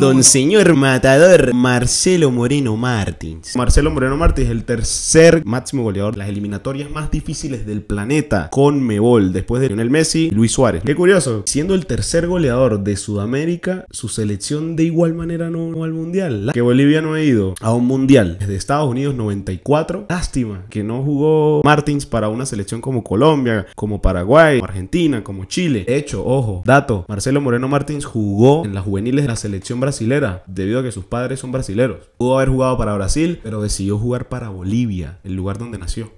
Don señor matador Marcelo Moreno Martins. Marcelo Moreno Martins, el tercer máximo goleador de las eliminatorias más difíciles del planeta con Mebol, después de Lionel Messi Luis Suárez. Qué curioso, siendo el tercer goleador de Sudamérica, su selección de igual manera no, va al mundial. La que Bolivia no ha ido a un mundial desde Estados Unidos 94. Lástima que no jugó Martins para una selección como Colombia, como Paraguay, como Argentina, como Chile. Hecho, ojo, dato, Marcelo Moreno Martins jugó en las juveniles de la selección brasileña brasilera, debido a que sus padres son brasileros. Pudo haber jugado para Brasil, pero decidió jugar para Bolivia, el lugar donde nació.